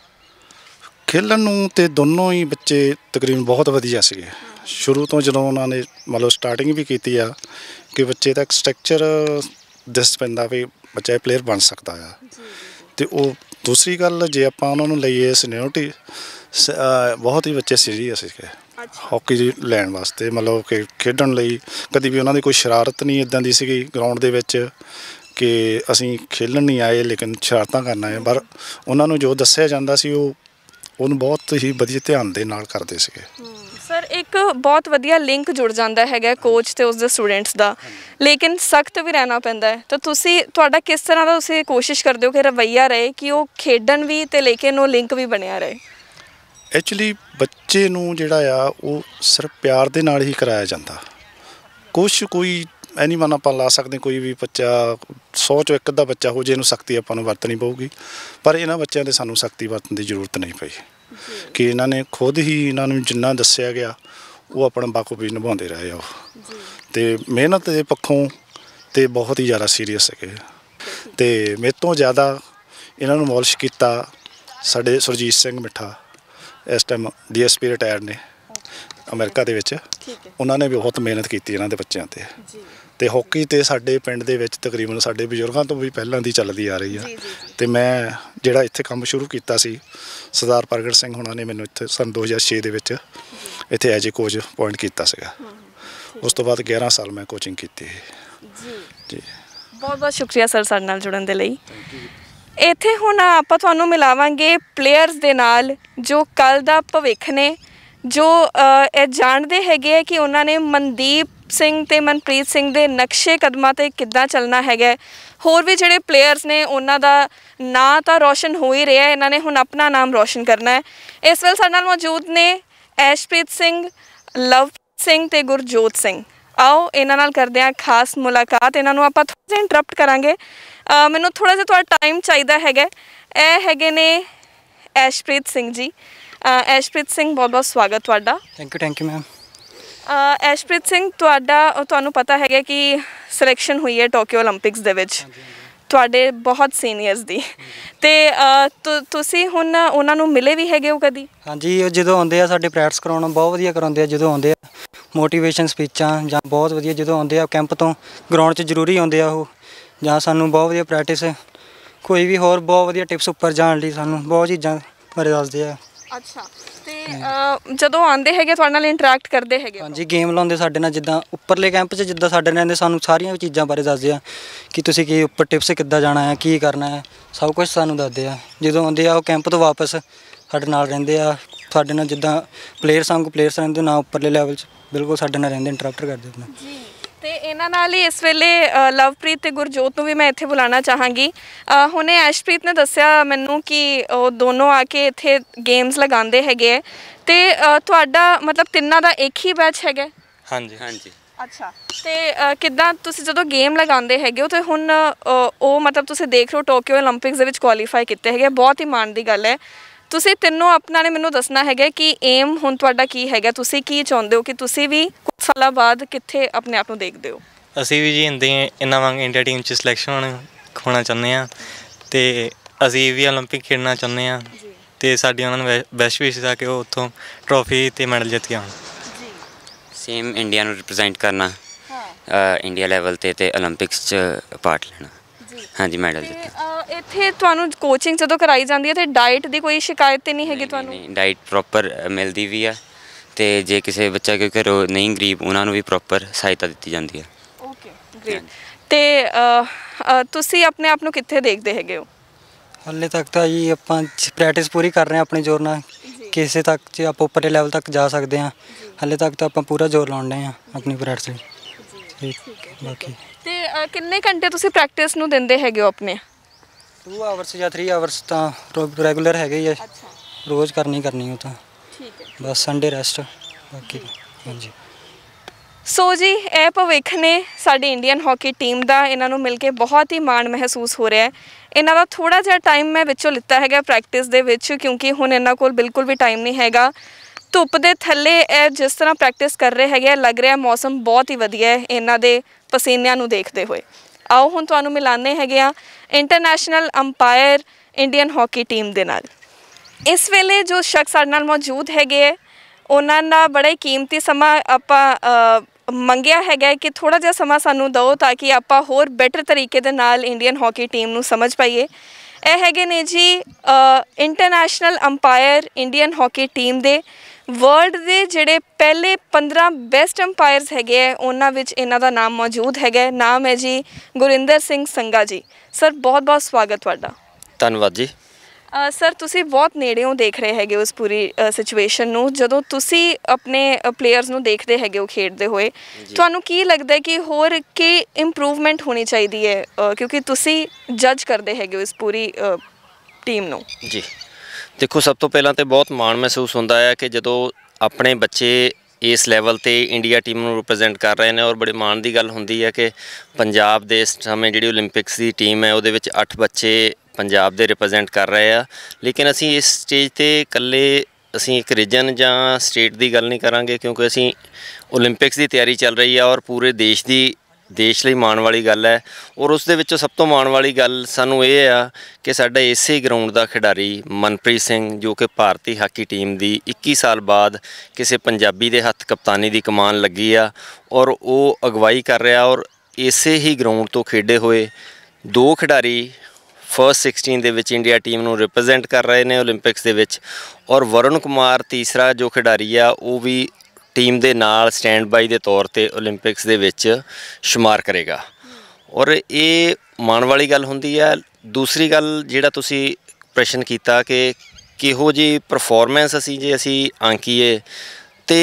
ਖੇਲਣ ਨੂੰ ਤੇ ਦੋਨੋਂ ਹੀ ਬੱਚੇ ਤਕਰੀਬਨ ਬਹੁਤ ਵਧੀਆ ਸੀਗੇ ਸ਼ੁਰੂ ਤੋਂ ਜਦੋਂ ਉਹਨਾਂ ਨੇ ਮਤਲਬ ਸਟਾਰਟਿੰਗ ਵੀ ਕੀਤੀ ਆ ਕਿ ਬੱਚੇ ਦਾ ਸਟਰਕਚਰ ਦਿਸ ਪੈਂਦਾ ਵੀ ਬੱਚਾ ਇਹ ਪਲੇਅਰ ਬਣ ਸਕਦਾ ਆ ਤੇ ਉਹ ਦੂਸਰੀ ਗੱਲ ਜੇ ਆਪਾਂ ਉਹਨਾਂ ਨੂੰ ਲਈਏ ਸੀਨੀਅਰਟੀ ਬਹੁਤ ਹੀ ਬੱਚੇ ਸੀਰੀਅਸ ਸੀਗੇ ਹਾਕੀ ਲੈਣ ਵਾਸਤੇ ਮਤਲਬ ਕਿ ਖੇਡਣ ਲਈ ਕਦੀ ਵੀ ਉਹਨਾਂ ਦੀ ਕੋਈ ਸ਼ਰਾਰਤ ਨਹੀਂ ਇਦਾਂ ਦੀ ਸੀਗੀ ਗਰਾਊਂਡ ਦੇ ਵਿੱਚ ਕਿ ਅਸੀਂ ਖੇਲਣ ਨਹੀਂ ਆਏ ਲੇਕਿਨ ਸ਼ਰਾਰਤਾਂ ਕਰਨਾ ਹੈ ਪਰ ਉਹਨਾਂ ਨੂੰ ਜੋ ਦੱਸਿਆ ਜਾਂਦਾ ਸੀ ਉਹ ਉਹਨੂੰ ਬਹੁਤ ਹੀ ਵਧੀਆ ਧਿਆਨ ਦੇ ਨਾਲ ਕਰਦੇ ਸੀਗੇ ਸਰ ਇੱਕ ਬਹੁਤ ਵਧੀਆ ਲਿੰਕ ਜੁੜ ਜਾਂਦਾ ਹੈਗਾ ਕੋਚ ਤੇ ਉਸ ਦੇ ਸਟੂਡੈਂਟਸ ਦਾ ਲੇਕਿਨ ਸਖਤ ਵੀ ਰਹਿਣਾ ਪੈਂਦਾ ਹੈ ਤਾਂ ਤੁਸੀਂ ਤੁਹਾਡਾ ਕਿਸ ਤਰ੍ਹਾਂ ਦਾ ਤੁਸੀਂ ਕੋਸ਼ਿਸ਼ ਕਰਦੇ ਹੋ ਕਿ ਰਵਈਆ ਰਹੇ ਕਿ ਉਹ ਖੇਡਣ ਵੀ ਤੇ ਲੇਕਿਨ ਉਹ ਲਿੰਕ ਵੀ ਬਣਿਆ ਰਹੇ ਐਕਚੁਅਲੀ ਬੱਚੇ ਨੂੰ ਜਿਹੜਾ ਆ ਉਹ ਸਿਰਫ ਪਿਆਰ ਦੇ ਨਾਲ ਹੀ ਕਰਾਇਆ ਜਾਂਦਾ ਕੁਝ ਕੋਈ ਐਨੀਵਨ ਆਪਾਂ ਲਾ ਸਕਦੇ ਕੋਈ ਵੀ ਬੱਚਾ 100 ਚੋਂ ਇੱਕ ਅੱਧਾ ਬੱਚਾ ਹੋ ਜੇ ਇਹਨੂੰ ਸਖਤੀ ਆਪਾਂ ਨੂੰ ਵਰਤਣੀ ਪਊਗੀ ਪਰ ਇਹਨਾਂ ਬੱਚਿਆਂ ਦੇ ਸਾਨੂੰ ਸਖਤੀ ਵਰਤਣ ਦੀ ਜ਼ਰੂਰਤ ਨਹੀਂ ਪਈ ਕਿ ਇਹਨਾਂ ਨੇ ਖੁਦ ਹੀ ਇਹਨਾਂ ਨੂੰ ਜਿੰਨਾ ਦੱਸਿਆ ਗਿਆ ਉਹ ਆਪਣਾ ਬਾਖੂਬੀ ਨਿਭਾਉਂਦੇ ਰਹੇ ਆ ਤੇ ਮਿਹਨਤ ਦੇ ਪੱਖੋਂ ਤੇ ਬਹੁਤ ਹੀ ਜ਼ਿਆਦਾ ਸੀਰੀਅਸ ਹੈਗੇ ਤੇ ਮੇਰੇ ਤੋਂ ਜ਼ਿਆਦਾ ਇਹਨਾਂ ਨੂੰ ਮੌਲਿਸ਼ ਕੀਤਾ ਸਾਡੇ ਸੁਰਜੀਤ ਸਿੰਘ ਮਿੱਠਾ ਇਸ ਟਾਈਮ ਡੀਐਸਪੀ ਰਿਟਾਇਰ ਨੇ ਅਮਰੀਕਾ ਦੇ ਵਿੱਚ ਉਹਨਾਂ ਨੇ ਵੀ ਬਹੁਤ ਮਿਹਨਤ ਕੀਤੀ ਇਹਨਾਂ ਦੇ ਬੱਚਿਆਂ ਤੇ ਤੇ ਹਾਕੀ ਤੇ ਸਾਡੇ ਪਿੰਡ ਦੇ ਵਿੱਚ ਤਕਰੀਬਨ ਸਾਡੇ ਬਜ਼ੁਰਗਾਂ ਤੋਂ ਵੀ ਪਹਿਲਾਂ ਦੀ ਚੱਲਦੀ ਆ ਰਹੀ ਆ ਤੇ ਮੈਂ ਜਿਹੜਾ ਇੱਥੇ ਕੰਮ ਸ਼ੁਰੂ ਕੀਤਾ ਸੀ ਸਰਦਾਰ ਪ੍ਰਗਟ ਸਿੰਘ ਹੁਣਾਂ ਨੇ ਮੈਨੂੰ ਇੱਥੇ ਸਨ 2006 ਦੇ ਵਿੱਚ ਇੱਥੇ ਐਜ ਕੋਚ ਪੁਆਇੰਟ ਕੀਤਾ ਸੀਗਾ ਉਸ ਤੋਂ ਬਾਅਦ 11 ਸਾਲ ਮੈਂ ਕੋਚਿੰਗ ਕੀਤੀ ਜੀ ਜੀ ਬਹੁਤ ਬਹੁਤ ਸ਼ੁਕਰੀਆ ਸਰ ਸਾਡੇ ਨਾਲ ਜੁੜਨ ਦੇ ਲਈ ਥੈਂਕ ਯੂ ਇੱਥੇ ਹੁਣ ਆਪਾਂ ਤੁਹਾਨੂੰ ਮਿਲਾਵਾਂਗੇ ਪਲੇਅਰਸ ਦੇ ਨਾਲ ਜੋ ਕੱਲ ਦਾ ਭਵਿੱਖ ਨੇ ਜੋ ਇਹ ਜਾਣਦੇ ਹੈਗੇ ਆ ਕਿ ਉਹਨਾਂ ਨੇ ਮਨਦੀਪ ਸਿੰਘ ਤੇ ਮਨਪ੍ਰੀਤ ਸਿੰਘ ਦੇ ਨਕਸ਼ੇ ਕਦਮਾਂ ਤੇ ਕਿੱਦਾਂ ਚੱਲਣਾ ਹੈਗਾ ਹੋਰ ਵੀ ਜਿਹੜੇ ਪਲੇਅਰਸ ਨੇ ਉਹਨਾਂ ਦਾ ਨਾਂ ਤਾਂ ਰੋਸ਼ਨ ਹੋ ਹੀ ਰਿਹਾ ਇਹਨਾਂ ਨੇ ਹੁਣ ਆਪਣਾ ਨਾਮ ਰੋਸ਼ਨ ਕਰਨਾ ਹੈ ਇਸ ਵੇਲੇ ਸਾਡੇ ਨਾਲ ਮੌਜੂਦ ਨੇ ਐਸ਼ਪ੍ਰੀਤ ਸਿੰਘ ਲਵ ਸਿੰਘ ਤੇ ਗੁਰਜੋਤ ਸਿੰਘ ਆਓ ਇਹਨਾਂ ਨਾਲ ਕਰਦੇ ਹਾਂ ਖਾਸ ਮੁਲਾਕਾਤ ਇਹਨਾਂ ਨੂੰ ਆਪਾਂ ਥੋੜਾ ਜਿਹਾ ਇੰਟਰਪਟ ਕਰਾਂਗੇ ਮੈਨੂੰ ਥੋੜਾ ਜਿਹਾ ਤੁਹਾਡਾ ਟਾਈਮ ਚਾਹੀਦਾ ਹੈਗਾ ਇਹ ਹੈਗੇ ਨੇ ਐਸ਼ਪ੍ਰੀਤ ਸਿੰਘ ਜੀ ਐਸ਼ਪ੍ਰੀਤ ਸਿੰਘ ਬਹੁਤ ਬਹੁਤ ਸਵਾਗਤ ਤੁਹਾਡਾ thank you thank you ma'am Ashpreet Singh ਤੁਹਾਡਾ ਤੁਹਾਨੂੰ ਪਤਾ ਹੈਗਾ ਕਿ ਸਿਲੈਕਸ਼ਨ ਹੋਈ ਹੈ ਟੋਕੀਓ 올림픽ਸ ਦੇ ਵਿੱਚ ਤੁਹਾਡੇ ਬਹੁਤ ਸੀਨੀਅਰਸ ਦੀ ਤੇ ਤੁਸੀਂ ਹੁਣ ਉਹਨਾਂ ਨੂੰ ਮਿਲੇ ਵੀ ਹੈਗੇ ਹੋ ਕਦੀ ਹਾਂਜੀ ਉਹ ਜਦੋਂ ਆਉਂਦੇ ਆ ਸਾਡੇ ਪ੍ਰੈਕਟਿਸ ਕਰਾਉਣਾ ਬਹੁਤ ਵਧੀਆ ਕਰਾਉਂਦੇ ਆ ਜਦੋਂ ਆਉਂਦੇ ਆ ਮੋਟੀਵੇਸ਼ਨ ਸਪੀਚਾਂ ਜਾਂ ਬਹੁਤ ਵਧੀਆ ਜਦੋਂ ਆਉਂਦੇ ਆ ਕੈਂਪ ਤੋਂ ਗਰਾਊਂਡ 'ਚ ਜ਼ਰੂਰੀ ਆਉਂਦੇ ਆ ਉਹ ਜਾਂ ਸਾਨੂੰ ਬਹੁਤ ਵਧੀਆ ਪ੍ਰੈਕਟਿਸ ਕੋਈ ਵੀ ਹੋਰ ਬਹੁਤ ਵਧੀਆ ਟਿਪਸ ਉੱਪਰ ਜਾਣ ਲਈ ਸਾਨੂੰ ਬਹੁਤ ਚੀਜ਼ਾਂ ਬਾਰੇ ਦੱਸਦੇ ਆ ਅੱਛਾ ਤੇ ਜਦੋਂ ਆਉਂਦੇ ਹੈਗੇ ਤੁਹਾਡੇ ਨਾਲ ਇੰਟਰੈਕਟ ਕਰਦੇ ਹੈਗੇ ਹਾਂਜੀ ਗੇਮ ਲਾਉਂਦੇ ਸਾਡੇ ਨਾਲ ਜਿੱਦਾਂ ਉੱਪਰਲੇ ਕੈਂਪ 'ਚ ਜਿੱਦਾਂ ਸਾਡੇ ਨਾਲ ਰਹਿੰਦੇ ਸਾਨੂੰ ਸਾਰੀਆਂ ਚੀਜ਼ਾਂ ਬਾਰੇ ਦੱਸਦੇ ਆ ਕਿ ਤੁਸੀਂ ਕੀ ਉੱਪਰ ਟਿਪਸ ਕਿੱਦਾਂ ਜਾਣਾ ਹੈ ਕੀ ਕਰਨਾ ਹੈ ਸਭ ਕੁਝ ਸਾਨੂੰ ਦੱਸਦੇ ਆ ਜਦੋਂ ਆਉਂਦੇ ਆ ਉਹ ਕੈਂਪ ਤੋਂ ਵਾਪਸ ਸਾਡੇ ਨਾਲ ਰਹਿੰਦੇ ਆ ਤੁਹਾਡੇ ਨਾਲ ਜਿੱਦਾਂ ਪਲੇਅਰ ਸੰਗ ਪਲੇਅਰਸ ਰਹਿੰਦੇ ਨਾ ਉੱਪਰਲੇ ਲੈਵਲ 'ਚ ਬਿਲਕੁਲ ਸਾਡੇ ਨਾਲ ਰਹਿੰਦੇ ਇੰਟਰੈਕਟ ਕਰਦੇ ਆ ਜੀ ਤੇ ਇਹਨਾਂ ਨਾਲ ਹੀ ਇਸ ਵੇਲੇ ਲਵਪ੍ਰੀਤ ਤੇ ਗੁਰਜੋਤ ਨੂੰ ਵੀ ਮੈਂ ਇੱਥੇ ਬੁਲਾਉਣਾ ਚਾਹਾਂਗੀ ਹੁਣੇ ਐਸ਼ਪ੍ਰੀਤ ਨੇ ਦੱਸਿਆ ਮੈਨੂੰ ਕਿ ਉਹ ਦੋਨੋਂ ਆ ਕੇ ਇੱਥੇ ਗੇਮਸ ਲਗਾਉਂਦੇ ਹੈਗੇ ਤੇ ਤੁਹਾਡਾ ਮਤਲਬ ਤਿੰਨਾਂ ਦਾ ਇੱਕ ਹੀ ਬੈਚ ਹੈਗਾ ਹਾਂਜੀ ਹਾਂਜੀ ਅੱਛਾ ਤੇ ਕਿਦਾਂ ਤੁਸੀਂ ਜਦੋਂ ਗੇਮ ਲਗਾਉਂਦੇ ਹੈਗੇ ਹੋ ਤੇ ਹੁਣ ਉਹ ਮਤਲਬ ਤੁਸੀਂ ਦੇਖ ਰਹੇ ਹੋ ਟੋਕੀਓ 올림픽ਸ ਦੇ ਵਿੱਚ ਕੁਆਲੀਫਾਈ ਕੀਤੇ ਹੈਗੇ ਬਹੁਤ ਹੀ ਮਾਣ ਦੀ ਗੱਲ ਹੈ ਤੁਸੀਂ ਤਿੰਨੋਂ ਆਪਣਾ ਨੇ ਮੈਨੂੰ ਦੱਸਣਾ ਹੈਗਾ ਕਿ ਏਮ ਹੁਣ ਤੁਹਾਡਾ ਕੀ ਹੈਗਾ ਤੁਸੀਂ ਕੀ ਚਾਹੁੰਦੇ ਹੋ ਕਿ ਤੁਸੀਂ ਵੀ ਕੁਝ ਸਾਲਾਂ ਬਾਅਦ ਕਿੱਥੇ ਆਪਣੇ ਆਪ ਨੂੰ ਦੇਖਦੇ ਹੋ ਅਸੀਂ ਵੀ ਜੀ ਹਿੰਦੀ ਇਹਨਾਂ ਵਾਂਗ ਇੰਡੀਆ ਟੀਮ 'ਚ ਸਿਲੈਕਸ਼ਨ ਹੋਣਾ ਖੋਣਾ ਚਾਹੁੰਦੇ ਆ ਤੇ ਅਸੀਂ ਵੀ 올림픽 ਖੇਡਣਾ ਚਾਹੁੰਦੇ ਆ ਤੇ ਸਾਡੀ ਉਹਨਾਂ ਨੂੰ ਬੈਸਟ ਵਿਸ਼ਸ ਆ ਕਿ ਉਹ ਉੱਥੋਂ ਟਰੋਫੀ ਤੇ ਮੈਡਲ ਜਿੱਤ ਕੇ ਆਉਣ ਜੀ ਸੇਮ ਇੰਡੀਆ ਨੂੰ ਰਿਪਰੈਜ਼ੈਂਟ ਕਰਨਾ ਹਾਂ ਇੰਡੀਆ ਲੈਵਲ ਤੇ ਤੇ 올림픽ਸ 'ਚ ਪਾਰਟ ਲੈਣਾ ਹਾਂਜੀ ਮੈਡਲ ਜਿੱਤਿਆ ਇੱਥੇ ਤੁਹਾਨੂੰ ਕੋਚਿੰਗ ਜਦੋਂ ਕਰਾਈ ਜਾਂਦੀ ਹੈ ਤੇ ਡਾਈਟ ਦੀ ਕੋਈ ਸ਼ਿਕਾਇਤ ਤੇ ਨਹੀਂ ਹੈਗੀ ਤੁਹਾਨੂੰ ਨਹੀਂ ਡਾਈਟ ਪ੍ਰੋਪਰ ਮਿਲਦੀ ਵੀ ਆ ਤੇ ਜੇ ਕਿਸੇ ਬੱਚਾ ਕੋਈ ਘਰੋਂ ਨਹੀਂ ਗਰੀਬ ਉਹਨਾਂ ਨੂੰ ਵੀ ਪ੍ਰੋਪਰ ਸਹਾਇਤਾ ਦਿੱਤੀ ਜਾਂਦੀ ਹੈ ਓਕੇ ਗ੍ਰੇਟ ਤੇ ਤੁਸੀਂ ਆਪਣੇ ਆਪ ਨੂੰ ਕਿੱਥੇ ਦੇਖਦੇ ਹੈਗੇ ਹੋ ਹੱਲੇ ਤੱਕ ਤਾਂ ਜੀ ਆਪਾਂ ਪ੍ਰੈਕਟਿਸ ਪੂਰੀ ਕਰ ਰਹੇ ਹਾਂ ਆਪਣੇ ਜ਼ੋਰ ਨਾਲ ਕਿਸੇ ਤੱਕ ਜੇ ਆਪਾਂ ਉੱਪਰਲੇ ਲੈਵਲ ਤੱਕ ਜਾ ਸਕਦੇ ਹਾਂ ਹੱਲੇ ਤੱਕ ਤਾਂ ਆਪਾਂ ਪੂਰਾ ਜ਼ੋਰ ਲਾਉਣ ਰਹੇ ਹਾਂ ਆਪਣੀ ਪ੍ਰੈਕਟਿਸ ਠੀਕ ਬਾਕੀ ਤੇ ਕਿੰਨੇ ਘੰਟੇ ਤੁਸੀਂ ਪ੍ਰੈਕਟਿਸ ਨੂੰ ਦਿੰਦੇ ਹੈਗੇ ਹੋ ਆਪਣੇ 2 ਆਵਰਸ ਜਾਂ 3 ਆਵਰਸ ਤਾਂ ਰੈਗੂਲਰ ਹੈਗੇ ਹੀ ਆ ਅੱਛਾ ਰੋਜ਼ ਕਰਨੀ ਕਰਨੀ ਉਹ ਤਾਂ ਠੀਕ ਹੈ ਬਸ ਸੰਡੇ ਰੈਸਟ ਬਾਕੀ ਹਾਂਜੀ ਸੋ ਜੀ ਇਹ ਭਵਿੱਖ ਨੇ ਸਾਡੀ ਇੰਡੀਅਨ ਹਾਕੀ ਟੀਮ ਦਾ ਇਹਨਾਂ ਨੂੰ ਮਿਲ ਕੇ ਬਹੁਤ ਹੀ ਮਾਣ ਮਹਿਸੂਸ ਹੋ ਰਿਹਾ ਹੈ ਇਹਨਾਂ ਦਾ ਥੋੜਾ ਜਿਹਾ ਟਾਈਮ ਮੈਂ ਵਿੱਚੋਂ ਲਿੱਤਾ ਹੈਗਾ ਪ੍ਰੈਕਟਿਸ ਦੇ ਵਿੱਚ ਕਿਉਂਕਿ ਹੁਣ ਇਹਨਾਂ ਕੋਲ ਬਿਲਕੁਲ ਵੀ ਟਾਈਮ ਨਹੀਂ ਹੈਗਾ ਧੁੱਪ ਦੇ ਥੱਲੇ ਇਹ ਜਿਸ ਤਰ੍ਹਾਂ ਪ੍ਰੈਕਟਿਸ ਕਰ ਰਹੇ ਹੈਗੇ ਆ ਲੱਗ ਰਿਹਾ ਮੌਸਮ ਬਹੁਤ ਹੀ ਵਧੀਆ ਹੈ ਇਹਨਾਂ ਦੇ ਪਸੀਨਿਆਂ ਨੂੰ ਦੇਖਦੇ ਹੋਏ ਆਓ ਹੁਣ ਤੁਹਾਨੂੰ ਮਿਲਾਨੇ ਹੈਗੇ ਆ international umpire Indian hockey team ਦੇ ਨਾਲ ਇਸ ਵੇਲੇ ਜੋ ਸ਼ਖਸ ਸਾਡੇ ਨਾਲ ਮੌਜੂਦ ਹੈਗੇ ਉਹਨਾਂ ਦਾ ਬੜਾ ਹੀ ਕੀਮਤੀ ਸਮਾਂ ਆਪਾਂ ਮੰਗਿਆ ਹੈਗਾ ਕਿ ਥੋੜਾ ਜਿਹਾ ਸਮਾਂ ਸਾਨੂੰ ਦਿਓ ਤਾਂ ਕਿ ਆਪਾਂ ਹੋਰ ਬੈਟਰ ਤਰੀਕੇ ਦੇ ਨਾਲ ਇੰਡੀਅਨ ਹਾਕੀ ਟੀਮ ਨੂੰ ਸਮਝ ਪਾਈਏ ਇਹ ਹੈਗੇ ਨੇ ਜੀ international umpire Indian hockey team ਦੇ ਵਰਲਡ ਦੇ ਜਿਹੜੇ ਪਹਿਲੇ 15 ਬੈਸਟ ਅੰਪਾਇਰਸ ਹੈਗੇ ਆ ਉਹਨਾਂ ਵਿੱਚ ਇਹਨਾਂ ਦਾ ਨਾਮ ਮੌਜੂਦ ਹੈਗਾ ਨਾਮ ਹੈ ਜੀ ਗੁਰਿੰਦਰ ਸਿੰਘ ਸੰਗਾ ਜੀ ਸਰ ਬਹੁਤ ਬਹੁਤ ਸਵਾਗਤ ਤੁਹਾਡਾ ਧੰਨਵਾਦ ਜੀ ਸਰ ਤੁਸੀਂ ਬਹੁਤ ਨੇੜਿਓਂ ਦੇਖ ਰਹੇ ਹੈਗੇ ਉਸ ਪੂਰੀ ਸਿਚੁਏਸ਼ਨ ਨੂੰ ਜਦੋਂ ਤੁਸੀਂ ਆਪਣੇ ਪਲੇਅਰਸ ਨੂੰ ਦੇਖਦੇ ਹੈਗੇ ਉਹ ਖੇਡਦੇ ਹੋਏ ਤੁਹਾਨੂੰ ਕੀ ਲੱਗਦਾ ਹੈ ਕਿ ਹੋਰ ਕੀ ਇੰਪਰੂਵਮੈਂਟ ਹੋਣੀ ਚਾਹੀਦੀ ਹੈ ਕਿਉਂਕਿ ਤੁਸੀਂ ਜੱਜ ਕਰਦੇ ਹੈਗੇ ਉਸ ਪੂਰੀ ਟੀਮ ਨੂੰ ਜੀ ਦੇਖੋ ਸਭ ਤੋਂ ਪਹਿਲਾਂ ਤੇ ਬਹੁਤ ਮਾਣ ਮਹਿਸੂਸ ਹੁੰਦਾ ਹੈ ਕਿ ਜਦੋਂ ਆਪਣੇ ਬੱਚੇ ਇਸ ਲੈਵਲ ਤੇ ਇੰਡੀਆ ਟੀਮ ਨੂੰ ਰਿਪਰੈਜ਼ੈਂਟ ਕਰ ਰਹੇ ਨੇ ਔਰ ਬੜੇ ਮਾਣ ਦੀ ਗੱਲ ਹੁੰਦੀ ਹੈ ਕਿ ਪੰਜਾਬ ਦੇ ਇਸ ਸਮੇਂ ਜਿਹੜੀ 올림픽ਸ ਦੀ ਟੀਮ ਹੈ ਉਹਦੇ ਵਿੱਚ 8 ਬੱਚੇ ਪੰਜਾਬ ਦੇ ਰਿਪਰੈਜ਼ੈਂਟ ਕਰ ਰਹੇ ਆ ਲੇਕਿਨ ਅਸੀਂ ਇਸ ਸਟੇਜ ਤੇ ਇਕੱਲੇ ਅਸੀਂ ਇੱਕ ਰੀਜਨ ਜਾਂ ਸਟੇਟ ਦੀ ਗੱਲ ਨਹੀਂ ਕਰਾਂਗੇ ਕਿਉਂਕਿ ਅਸੀਂ 올림픽ਸ ਦੀ ਤਿਆਰੀ ਚੱਲ ਰਹੀ ਆ ਔਰ ਪੂਰੇ ਦੇਸ਼ ਦੀ ਦੇਸ਼ ਲਈ ਮਾਣ ਵਾਲੀ ਗੱਲ ਹੈ ਔਰ ਉਸ ਦੇ ਵਿੱਚੋਂ ਸਭ ਤੋਂ ਮਾਣ ਵਾਲੀ ਗੱਲ ਸਾਨੂੰ ਇਹ ਆ ਕਿ ਸਾਡਾ ਇਸੇ ਗਰਾਊਂਡ ਦਾ ਖਿਡਾਰੀ ਮਨਪ੍ਰੀਤ ਸਿੰਘ ਜੋ ਕਿ ਭਾਰਤੀ ਹਾਕੀ ਟੀਮ ਦੀ 21 ਸਾਲ ਬਾਅਦ ਕਿਸੇ ਪੰਜਾਬੀ ਦੇ ਹੱਥ ਕਪਤਾਨੀ ਦੀ ਕਮਾਨ ਲੱਗੀ ਆ ਔਰ ਉਹ ਅਗਵਾਈ ਕਰ ਰਿਹਾ ਔਰ ਇਸੇ ਹੀ ਗਰਾਊਂਡ ਤੋਂ ਖੇਡੇ ਹੋਏ ਦੋ ਖਿਡਾਰੀ ਫਰਸਟ 16 ਦੇ ਵਿੱਚ ਇੰਡੀਆ ਟੀਮ ਨੂੰ ਰਿਪਰੈਜ਼ੈਂਟ ਕਰ ਰਹੇ ਨੇ 올림픽ਸ ਦੇ ਵਿੱਚ ਔਰ ਵਰਨ ਕੁਮਾਰ ਤੀਸਰਾ ਜੋ ਖਿਡਾਰੀ ਆ ਉਹ ਵੀ ਟੀਮ ਦੇ ਨਾਲ ਸਟੈਂਡ ਬਾਈ ਦੇ ਤੌਰ ਤੇ 올림픽ਸ ਦੇ ਵਿੱਚ ਸ਼ੁਮਾਰ ਕਰੇਗਾ ਔਰ ਇਹ ਮਾਣ ਵਾਲੀ ਗੱਲ ਹੁੰਦੀ ਹੈ ਦੂਸਰੀ ਗੱਲ ਜਿਹੜਾ ਤੁਸੀਂ ਪ੍ਰਸ਼ਨ ਕੀਤਾ ਕਿ ਕਿਹੋ ਜੀ ਪਰਫਾਰਮੈਂਸ ਅਸੀਂ ਜੇ ਅਸੀਂ ਆਂਕੀਏ ਤੇ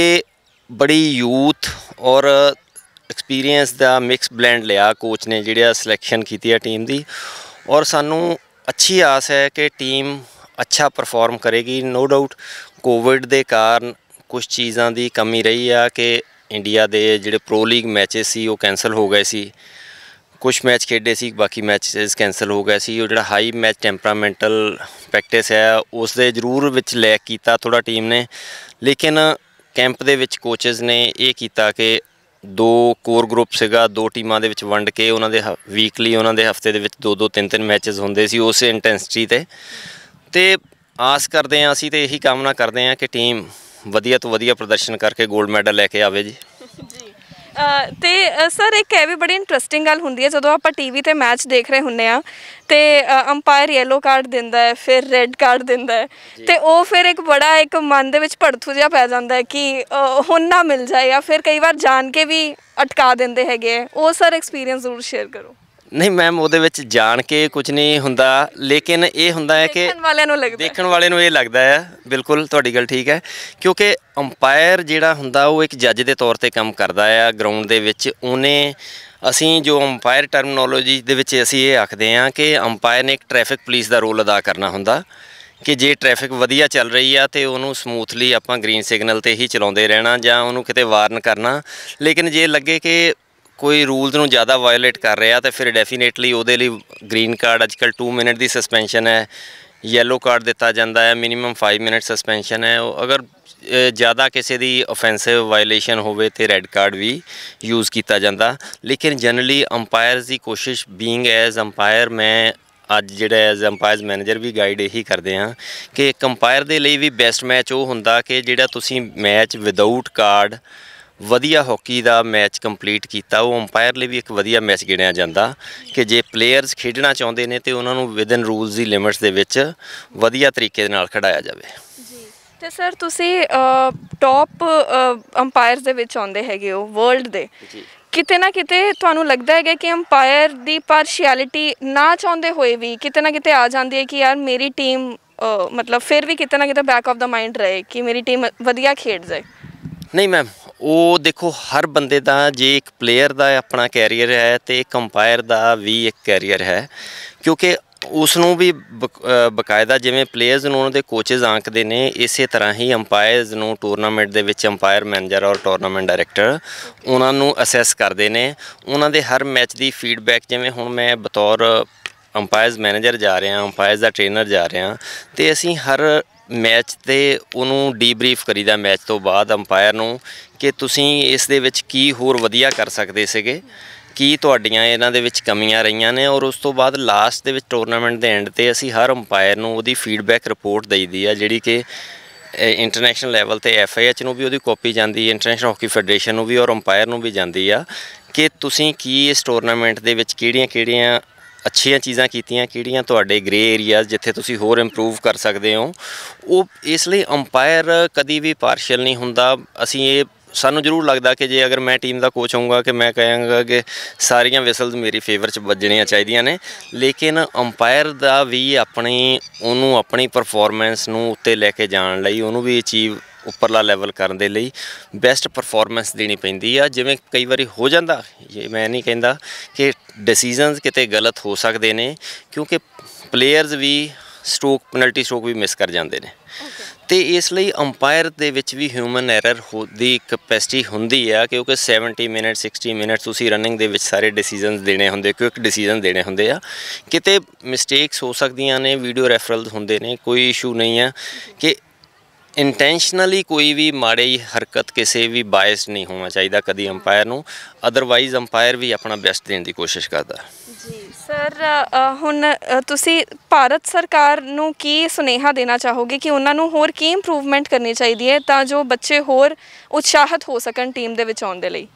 ਬੜੀ ਯੂਥ ਔਰ ਐਕਸਪੀਰੀਅੰਸ ਦਾ ਮਿਕਸ ਬਲੈਂਡ ਲਿਆ ਕੋਚ ਨੇ ਜਿਹੜਾ ਸਿਲੈਕਸ਼ਨ ਕੀਤੀ ਹੈ ਟੀਮ ਦੀ ਔਰ ਸਾਨੂੰ ਅੱਛੀ ਆਸ ਹੈ ਕਿ ਟੀਮ ਅੱਛਾ ਪਰਫਾਰਮ ਕਰੇਗੀ ਨੋ ਡਾਊਟ ਕੋਵਿਡ ਦੇ ਕਾਰਨ ਕੁਝ ਚੀਜ਼ਾਂ ਦੀ ਕਮੀ ਰਹੀ ਆ ਕਿ ਇੰਡੀਆ ਦੇ ਜਿਹੜੇ ਪ੍ਰੋ ਲੀਗ ਮੈਚੇਸ ਸੀ ਉਹ ਕੈਨਸਲ ਹੋ ਗਏ ਸੀ ਕੁਝ ਮੈਚ ਖੇਡੇ ਸੀ ਬਾਕੀ ਮੈਚੇਸ ਕੈਨਸਲ ਹੋ ਗਏ ਸੀ ਉਹ ਜਿਹੜਾ ਹਾਈ ਮੈਚ ਟੈਂਪਰਾਮੈਂਟਲ ਪ੍ਰੈਕਟਿਸ ਹੈ ਉਸ ਦੇ ਜ਼ਰੂਰ ਵਿੱਚ ਲੈਕ ਕੀਤਾ ਥੋੜਾ ਟੀਮ ਨੇ ਲੇਕਿਨ ਕੈਂਪ ਦੇ ਵਿੱਚ ਕੋਚਸ ਨੇ ਇਹ ਕੀਤਾ ਕਿ ਦੋ ਕੋਰ ਗਰੁੱਪ ਸੀਗਾ ਦੋ ਟੀਮਾਂ ਦੇ ਵਿੱਚ ਵੰਡ ਕੇ ਉਹਨਾਂ ਦੇ ਵੀਕਲੀ ਉਹਨਾਂ ਦੇ ਹਫਤੇ ਦੇ ਵਿੱਚ ਦੋ ਦੋ ਤਿੰਨ ਤਿੰਨ ਮੈਚੇਸ ਹੁੰਦੇ ਸੀ ਉਸੇ ਇੰਟੈਂਸਿਟੀ ਤੇ ਤੇ ਆਸ ਕਰਦੇ ਆਂ ਅਸੀਂ ਤੇ ਇਹੀ ਕਾਮਨਾ ਕਰਦੇ ਆਂ ਕਿ ਟੀਮ ਵਧੀਆ ਤੋਂ ਵਧੀਆ ਪ੍ਰਦਰਸ਼ਨ ਕਰਕੇ 골ਡ ਮੈਡਲ ਲੈ ਕੇ ਆਵੇ ਜੀ ਤੇ ਸਰ ਇੱਕ ਐ ਵੀ ਬੜੀ ਇੰਟਰਸਟਿੰਗ ਗੱਲ ਹੁੰਦੀ ਹੈ ਜਦੋਂ ਆਪਾਂ ਟੀਵੀ ਤੇ ਮੈਚ ਦੇਖ ਰਹੇ ਹੁੰਨੇ ਆ ਤੇ ਅੰਪਾਇਰ ਯੈਲੋ ਕਾਰਡ ਦਿੰਦਾ ਹੈ ਫਿਰ ਰੈੱਡ ਕਾਰਡ ਦਿੰਦਾ ਹੈ ਤੇ ਉਹ ਫਿਰ ਇੱਕ ਬੜਾ ਇੱਕ ਮਨ ਦੇ ਵਿੱਚ ਪੜਥੂ ਜਿਹਾ ਪੈ ਜਾਂਦਾ ਹੈ ਕਿ ਹੁਣ ਨਾ ਮਿਲ ਜਾਏ ਜਾਂ ਫਿਰ ਕਈ ਵਾਰ ਜਾਣ ਕੇ ਵੀ ਅਟਕਾ ਦਿੰਦੇ ਹੈਗੇ ਉਹ ਸਰ ਐਕਸਪੀਰੀਅੰਸ ਜ਼ਰੂਰ ਸ਼ੇਅਰ ਕਰੋ ਨਹੀਂ ਮੈਮ ਉਹਦੇ ਵਿੱਚ ਜਾਣ ਕੇ ਕੁਝ ਨਹੀਂ ਹੁੰਦਾ ਲੇਕਿਨ ਇਹ ਹੁੰਦਾ ਹੈ ਕਿ ਦੇਖਣ ਵਾਲਿਆਂ ਨੂੰ ਲੱਗਦਾ ਦੇਖਣ ਵਾਲੇ ਨੂੰ ਇਹ ਲੱਗਦਾ ਹੈ ਬਿਲਕੁਲ ਤੁਹਾਡੀ ਗੱਲ ਠੀਕ ਹੈ ਕਿਉਂਕਿ ਅੰਪਾਇਰ ਜਿਹੜਾ ਹੁੰਦਾ ਉਹ ਇੱਕ ਜੱਜ ਦੇ ਤੌਰ ਤੇ ਕੰਮ ਕਰਦਾ ਹੈ ਗਰਾਊਂਡ ਦੇ ਵਿੱਚ ਉਹਨੇ ਅਸੀਂ ਜੋ ਅੰਪਾਇਰ ਟਰਮਨੋਲੋਜੀ ਦੇ ਵਿੱਚ ਅਸੀਂ ਇਹ ਆਖਦੇ ਹਾਂ ਕਿ ਅੰਪਾਇਰ ਨੇ ਇੱਕ ਟ੍ਰੈਫਿਕ ਪੁਲਿਸ ਦਾ ਰੋਲ ਅਦਾ ਕਰਨਾ ਹੁੰਦਾ ਕਿ ਜੇ ਟ੍ਰੈਫਿਕ ਵਧੀਆ ਚੱਲ ਰਹੀ ਆ ਤੇ ਉਹਨੂੰ ਸਮੂਥਲੀ ਆਪਾਂ ਗ੍ਰੀਨ ਸਿਗਨਲ ਤੇ ਹੀ ਚਲਾਉਂਦੇ ਰਹਿਣਾ ਜਾਂ ਉਹਨੂੰ ਕਿਤੇ ਵਾਰਨ ਕਰਨਾ ਲੇਕਿਨ ਜੇ ਲੱਗੇ ਕਿ ਕੋਈ ਰੂਲਸ ਨੂੰ ਜ਼ਿਆਦਾ ਵਾਇਓਲੇਟ ਕਰ ਰਿਹਾ ਤਾਂ ਫਿਰ ਡੈਫੀਨੇਟਲੀ ਉਹਦੇ ਲਈ ਗ੍ਰੀਨ ਕਾਰਡ ਅੱਜਕੱਲ 2 ਮਿੰਟ ਦੀ ਸਸਪੈਂਸ਼ਨ ਹੈ ਯੈਲੋ ਕਾਰਡ ਦਿੱਤਾ ਜਾਂਦਾ ਹੈ ਮਿਨੀਮਮ 5 ਮਿੰਟ ਸਸਪੈਂਸ਼ਨ ਹੈ ਅਗਰ ਜ਼ਿਆਦਾ ਕਿਸੇ ਦੀ ਆਫੈਂਸਿਵ ਵਾਇਲੇਸ਼ਨ ਹੋਵੇ ਤੇ ਰੈੱਡ ਕਾਰਡ ਵੀ ਯੂਜ਼ ਕੀਤਾ ਜਾਂਦਾ ਲੇਕਿਨ ਜਨਰਲੀ ਅੰਪਾਇਰਸ ਦੀ ਕੋਸ਼ਿਸ਼ ਬੀਇੰਗ ਐਜ਼ ਅੰਪਾਇਰ ਮੈਂ ਅੱਜ ਜਿਹੜਾ ਐਜ਼ ਅੰਪਾਇਰਸ ਮੈਨੇਜਰ ਵੀ ਗਾਈਡ ਇਹੀ ਕਰਦੇ ਆ ਕਿ ਇੱਕ ਅੰਪਾਇਰ ਦੇ ਲਈ ਵੀ ਬੈਸਟ ਮੈਚ ਉਹ ਹੁੰਦਾ ਕਿ ਜਿਹੜਾ ਤੁਸੀਂ ਮੈਚ ਵਿਦਆਊਟ ਕਾਰਡ ਵਧੀਆ ਹਾਕੀ ਦਾ ਮੈਚ ਕੰਪਲੀਟ ਕੀਤਾ ਉਹ ਅੰਪਾਇਰ ਲਈ ਵੀ ਇੱਕ ਵਧੀਆ ਮੈਚ ਗਿਣਿਆ ਜਾਂਦਾ ਕਿ ਜੇ ਪਲੇਅਰਸ ਖੇਡਣਾ ਚਾਹੁੰਦੇ ਨੇ ਤੇ ਉਹਨਾਂ ਨੂੰ ਵਿਦਨ ਰੂਲਸ ਦੀ ਲਿਮਿਟਸ ਦੇ ਵਿੱਚ ਵਧੀਆ ਤਰੀਕੇ ਦੇ ਨਾਲ ਖੜਾਇਆ ਜਾਵੇ ਜੀ ਤੇ ਸਰ ਤੁਸੀਂ ਟੌਪ ਅੰਪਾਇਰਸ ਦੇ ਵਿੱਚ ਆਉਂਦੇ ਹੈਗੇ ਹੋ ਵਰਲਡ ਦੇ ਜੀ ਕਿਤੇ ਨਾ ਕਿਤੇ ਤੁਹਾਨੂੰ ਲੱਗਦਾ ਹੈਗਾ ਕਿ ਅੰਪਾਇਰ ਦੀ ਪਾਰਸ਼ੀਅਲਿਟੀ ਨਾ ਚਾਹੁੰਦੇ ਹੋਏ ਵੀ ਕਿਤੇ ਨਾ ਕਿਤੇ ਆ ਜਾਂਦੀ ਹੈ ਕਿ ਯਾਰ ਮੇਰੀ ਟੀਮ ਮਤਲਬ ਫਿਰ ਵੀ ਕਿਤੇ ਨਾ ਕਿਤੇ ਬੈਕ ਆਫ ਦਾ ਮਾਈਂਡ ਰਹੇ ਕਿ ਮੇਰੀ ਟੀਮ ਵਧੀਆ ਖੇਡ ਜਾਏ ਨਹੀਂ ਮੈਮ ਉਹ ਦੇਖੋ ਹਰ ਬੰਦੇ ਦਾ ਜੇ ਇੱਕ ਪਲੇਅਰ ਦਾ ਆਪਣਾ ਕੈਰੀਅਰ ਹੈ ਤੇ ਇੱਕ ਅੰਪਾਇਰ ਦਾ ਵੀ ਇੱਕ ਕੈਰੀਅਰ ਹੈ ਕਿਉਂਕਿ ਉਸ ਨੂੰ ਵੀ ਬਕਾਇਦਾ ਜਿਵੇਂ ਪਲੇਅਰਸ ਨੂੰ ਉਹਨਾਂ ਦੇ ਕੋਚਸ ਆਂਕਦੇ ਨੇ ਇਸੇ ਤਰ੍ਹਾਂ ਹੀ ਅੰਪਾਇਰਸ ਨੂੰ ਟੂਰਨਾਮੈਂਟ ਦੇ ਵਿੱਚ umpire manager or tournament director ਉਹਨਾਂ ਨੂੰ ਅਸੈਸ ਕਰਦੇ ਨੇ ਉਹਨਾਂ ਦੇ ਹਰ ਮੈਚ ਦੀ ਫੀਡਬੈਕ ਜਿਵੇਂ ਹੁਣ ਮੈਂ ਬਤੌਰ ਅੰਪਾਇਰਸ ਮੈਨੇਜਰ ਜਾ ਰਿਹਾ ਅੰਪਾਇਰਸ ਦਾ ਟ੍ਰੇਨਰ ਜਾ ਰਿਹਾ ਤੇ ਅਸੀਂ ਹਰ ਮੈਚ ਤੇ ਉਹਨੂੰ ਡੀਬਰੀਫ ਕਰੀਦਾ ਮੈਚ ਤੋਂ ਬਾਅਦ ਅੰਪਾਇਰ ਨੂੰ ਕਿ ਤੁਸੀਂ ਇਸ ਦੇ ਵਿੱਚ ਕੀ ਹੋਰ ਵਧੀਆ ਕਰ ਸਕਦੇ ਸੀਗੇ ਕੀ ਤੁਹਾਡੀਆਂ ਇਹਨਾਂ ਦੇ ਵਿੱਚ ਕਮੀਆਂ ਰਹੀਆਂ ਨੇ ਔਰ ਉਸ ਤੋਂ ਬਾਅਦ ਲਾਸਟ ਦੇ ਵਿੱਚ ਟੂਰਨਾਮੈਂਟ ਦੇ ਐਂਡ ਤੇ ਅਸੀਂ ਹਰ ਅੰਪਾਇਰ ਨੂੰ ਉਹਦੀ ਫੀਡਬੈਕ ਰਿਪੋਰਟ ਦਈਦੀ ਆ ਜਿਹੜੀ ਕਿ ਇੰਟਰਨੈਸ਼ਨਲ ਲੈਵਲ ਤੇ ਐਫਏਐਚ ਨੂੰ ਵੀ ਉਹਦੀ ਕਾਪੀ ਜਾਂਦੀ ਹੈ ਇੰਟਰਨੈਸ਼ਨਲ ਹਾਕੀ ਫੈਡਰੇਸ਼ਨ ਨੂੰ ਵੀ ਔਰ ਅੰਪਾਇਰ ਨੂੰ ਵੀ ਜਾਂਦੀ ਆ ਕਿ ਤੁਸੀਂ ਕੀ ਇਸ ਟੂਰਨਾਮੈਂਟ ਦੇ ਵਿੱਚ ਕਿਹੜੀਆਂ-ਕਿਹੜੀਆਂ ਅੱਛੀਆਂ ਚੀਜ਼ਾਂ ਕੀਤੀਆਂ ਕਿਹੜੀਆਂ ਤੁਹਾਡੇ ਗ੍ਰੇ ਏਰੀਆਜ਼ ਜਿੱਥੇ ਤੁਸੀਂ ਹੋਰ ਇੰਪਰੂਵ ਕਰ ਸਕਦੇ ਹੋ ਉਹ ਇਸ ਲਈ ਅੰਪਾਇਰ ਕਦੀ ਵੀ ਪਾਰਸ਼ਲ ਨਹੀਂ ਹੁੰਦਾ ਅਸੀਂ ਇਹ ਸਾਨੂੰ ਜ਼ਰੂਰ ਲੱਗਦਾ ਕਿ ਜੇ ਅਗਰ ਮੈਂ ਟੀਮ ਦਾ ਕੋਚ ਹੋਊਗਾ ਕਿ ਮੈਂ ਕਹਾਂਗਾ ਕਿ ਸਾਰੀਆਂ ਵਿਸਲਸ ਮੇਰੀ ਫੇਵਰ 'ਚ ਵੱਜਣੀਆਂ ਚਾਹੀਦੀਆਂ ਨੇ ਲੇਕਿਨ ਅੰਪਾਇਰ ਦਾ ਵੀ ਆਪਣੀ ਉਹਨੂੰ ਆਪਣੀ ਪਰਫਾਰਮੈਂਸ ਨੂੰ ਉੱਤੇ ਲੈ ਕੇ ਜਾਣ ਲਈ ਉਹਨੂੰ ਵੀ ਅਚੀਵ ਉੱਪਰਲਾ ਲੈਵਲ ਕਰਨ ਦੇ ਲਈ ਬੈਸਟ ਪਰਫਾਰਮੈਂਸ ਦੇਣੀ ਪੈਂਦੀ ਆ ਜਿਵੇਂ ਕਈ ਵਾਰੀ ਹੋ ਜਾਂਦਾ ਮੈਂ ਨਹੀਂ ਕਹਿੰਦਾ ਕਿ ਡਿਸੀਜਨਸ ਕਿਤੇ ਗਲਤ ਹੋ ਸਕਦੇ ਨੇ ਕਿਉਂਕਿ ਪਲੇਅਰਸ ਵੀ ਸਟ੍ਰੋਕ ਪੈਨਲਟੀ ਸਟ੍ਰੋਕ ਵੀ ਮਿਸ ਕਰ ਜਾਂਦੇ ਨੇ ਤੇ ਇਸ ਲਈ ਅੰਪਾਇਰ ਦੇ ਵਿੱਚ ਵੀ ਹਿਊਮਨ ਐਰਰ ਦੀ ਕਪੈਸਿਟੀ ਹੁੰਦੀ ਆ ਕਿਉਂਕਿ 70 ਮਿੰਟ 60 ਮਿੰਟ ਤੁਸੀਂ ਰਨਿੰਗ ਦੇ ਵਿੱਚ ਸਾਰੇ ਡਿਸੀਜਨਸ ਦੇਣੇ ਹੁੰਦੇ ਇੱਕ ਡਿਸੀਜਨ ਦੇਣੇ ਹੁੰਦੇ ਆ ਕਿਤੇ ਮਿਸਟੇਕਸ ਹੋ ਸਕਦੀਆਂ ਨੇ ਵੀਡੀਓ ਰੈਫਰਲਸ ਹੁੰਦੇ ਨੇ ਕੋਈ ਇਸ਼ੂ ਨਹੀਂ ਆ ਕਿ ਇੰਟੈਂਸ਼ਨਲੀ ਕੋਈ ਵੀ ਮਾੜੀ ਹਰਕਤ ਕਿਸੇ ਵੀ ਬਾਇਸ ਨਹੀਂ ਹੋਣਾ ਚਾਹੀਦਾ ਕਦੀ ਅੰਪਾਇਰ ਨੂੰ ਅਦਰਵਾਈਜ਼ ਅੰਪਾਇਰ ਵੀ ਆਪਣਾ ਬੈਸਟ ਦੇਣ ਦੀ ਕੋਸ਼ਿਸ਼ ਕਰਦਾ ਜੀ ਸਰ ਹੁਣ ਤੁਸੀਂ ਭਾਰਤ ਸਰਕਾਰ ਨੂੰ ਕੀ ਸੁਨੇਹਾ ਦੇਣਾ ਚਾਹੋਗੇ ਕਿ ਉਹਨਾਂ ਨੂੰ ਹੋਰ ਕੀ ਇੰਪਰੂਵਮੈਂਟ ਕਰਨੀ ਚਾਹੀਦੀ ਹੈ ਤਾਂ ਜੋ ਬੱਚੇ ਹੋਰ ਉਤਸ਼ਾਹਿਤ ਹੋ ਸਕਣ ਟੀਮ ਦੇ ਵਿੱਚ ਆਉਣ ਦੇ ਲਈ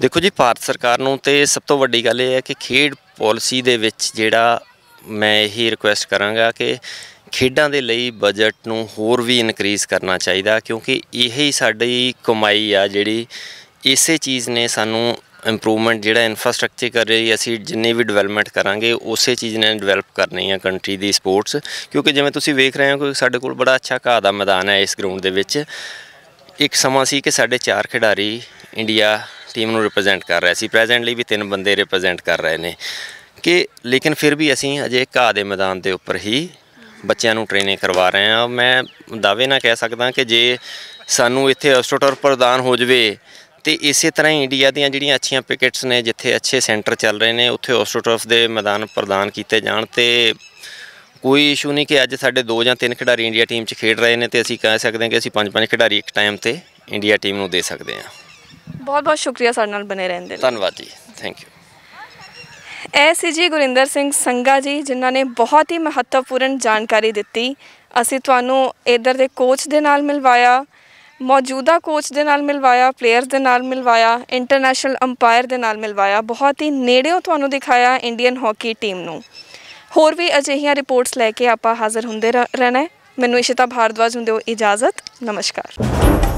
ਦੇਖੋ ਜੀ ਭਾਰਤ ਸਰਕਾਰ ਨੂੰ ਤੇ ਸਭ ਤੋਂ ਵੱਡੀ ਗੱਲ ਇਹ ਹੈ ਕਿ ਖੇਡ ਪਾਲਿਸੀ ਦੇ ਵਿੱਚ ਜਿਹੜਾ ਮੈਂ ਇਹੀ ਰਿਕੁਐਸਟ ਕਰਾਂਗਾ ਕਿ ਖੇਡਾਂ ਦੇ ਲਈ ਬਜਟ ਨੂੰ ਹੋਰ ਵੀ ਇਨਕਰੀਜ਼ ਕਰਨਾ ਚਾਹੀਦਾ ਕਿਉਂਕਿ ਇਹ ਹੀ ਸਾਡੀ ਕਮਾਈ ਆ ਜਿਹੜੀ ਇਸੇ ਚੀਜ਼ ਨੇ ਸਾਨੂੰ ਇੰਪਰੂਵਮੈਂਟ ਜਿਹੜਾ ਇਨਫਰਾਸਟ੍ਰਕਚਰ ਕਰ ਰਹੀ ਅਸੀਂ ਜਿੰਨੀ ਵੀ ਡਿਵੈਲਪਮੈਂਟ ਕਰਾਂਗੇ ਉਸੇ ਚੀਜ਼ ਨੇ ਡਿਵੈਲਪ ਕਰਨੀ ਆ ਕੰਟਰੀ ਦੀ ਸਪੋਰਟਸ ਕਿਉਂਕਿ ਜਿਵੇਂ ਤੁਸੀਂ ਵੇਖ ਰਹੇ ਹੋ ਕਿ ਸਾਡੇ ਕੋਲ ਬੜਾ ਅੱਛਾ ਘਾਹ ਦਾ ਮੈਦਾਨ ਹੈ ਇਸ ਗਰਾਊਂਡ ਦੇ ਵਿੱਚ ਇੱਕ ਸਮਾਂ ਸੀ ਕਿ ਸਾਡੇ ਚਾਰ ਖਿਡਾਰੀ ਇੰਡੀਆ ਟੀਮ ਨੂੰ ਰਿਪਰੈਜ਼ੈਂਟ ਕਰ ਰਹੇ ਸੀ ਪ੍ਰੈਜ਼ੈਂਟਲੀ ਵੀ ਤਿੰਨ ਬੰਦੇ ਰਿਪਰੈਜ਼ੈਂਟ ਕਰ ਰਹੇ ਨੇ ਕਿ ਲੇਕਿਨ ਫਿਰ ਵੀ ਅਸੀਂ ਅਜੇ ਘਾਹ ਦੇ ਮੈਦਾਨ ਦੇ ਉੱਪਰ ਹੀ ਬੱਚਿਆਂ ਨੂੰ ਟ੍ਰੇਨਿੰਗ ਕਰਵਾ ਰਹੇ ਆ ਮੈਂ ਦਾਅਵੇ ਨਾਲ ਕਹਿ ਸਕਦਾ ਕਿ ਜੇ ਸਾਨੂੰ ਇੱਥੇ ਅਸਟੋਟਰ ਪ੍ਰਦਾਨ ਹੋ ਜਵੇ ਤੇ ਇਸੇ ਤਰ੍ਹਾਂ ਹੀ ਇੰਡੀਆ ਦੀਆਂ ਜਿਹੜੀਆਂ ਅੱਛੀਆਂ ਪਿਕਟਸ ਨੇ ਜਿੱਥੇ ਅੱਛੇ ਸੈਂਟਰ ਚੱਲ ਰਹੇ ਨੇ ਉੱਥੇ ਅਸਟੋਟਰਫ ਦੇ ਮੈਦਾਨ ਪ੍ਰਦਾਨ ਕੀਤੇ ਜਾਣ ਤੇ ਕੋਈ ਇਸ਼ੂ ਨਹੀਂ ਕਿ ਅੱਜ ਸਾਡੇ ਦੋ ਜਾਂ ਤਿੰਨ ਖਿਡਾਰੀ ਇੰਡੀਆ ਟੀਮ 'ਚ ਖੇਡ ਰਹੇ ਨੇ ਤੇ ਅਸੀਂ ਕਹਿ ਸਕਦੇ ਹਾਂ ਕਿ ਅਸੀਂ ਪੰਜ-ਪੰਜ ਖਿਡਾਰੀ ਇੱਕ ਟਾਈਮ ਤੇ ਇੰਡੀਆ ਟੀਮ ਨੂੰ ਦੇ ਸਕਦੇ ਹਾਂ ਬਹੁਤ ਬਹੁਤ ਸ਼ੁਕਰੀਆ ਸਾਡੇ ਨਾਲ ਬਨੇ ਰਹਿਣ ਦੇ ਲਈ ਧੰਨਵਾਦ ਜੀ ਥੈਂਕ ਯੂ ਇਹ ਸੀ ਜੀ ਗੁਰਿੰਦਰ ਸਿੰਘ ਸੰਗਾ ਜੀ ਜਿਨ੍ਹਾਂ ਨੇ ਬਹੁਤ ਹੀ ਮਹੱਤਵਪੂਰਨ ਜਾਣਕਾਰੀ ਦਿੱਤੀ ਅਸੀਂ ਤੁਹਾਨੂੰ ਇਧਰ ਦੇ ਕੋਚ ਦੇ ਨਾਲ ਮਿਲਵਾਇਆ ਮੌਜੂਦਾ ਕੋਚ ਦੇ ਨਾਲ ਮਿਲਵਾਇਆ ਪਲੇਅਰਸ ਦੇ ਨਾਲ ਮਿਲਵਾਇਆ ਇੰਟਰਨੈਸ਼ਨਲ ਅੰਪਾਇਰ ਦੇ ਨਾਲ ਮਿਲਵਾਇਆ ਬਹੁਤ ਹੀ ਨੇੜਿਓਂ ਤੁਹਾਨੂੰ ਦਿਖਾਇਆ ਇੰਡੀਅਨ ਹਾਕੀ ਟੀਮ ਨੂੰ ਹੋਰ ਵੀ ਅਜਿਹੀਆਂ ਰਿਪੋਰਟਸ ਲੈ ਕੇ ਆਪਾਂ ਹਾਜ਼ਰ ਹੁੰਦੇ ਰਹਿਣਾ ਮੈਨੂੰ ਇਸ਼ਿਤਾ ਭਾਰਦਵਾਜ ਹੁੰਦੇ ਹੋ ਇਜਾਜ਼ਤ ਨਮਸਕਾਰ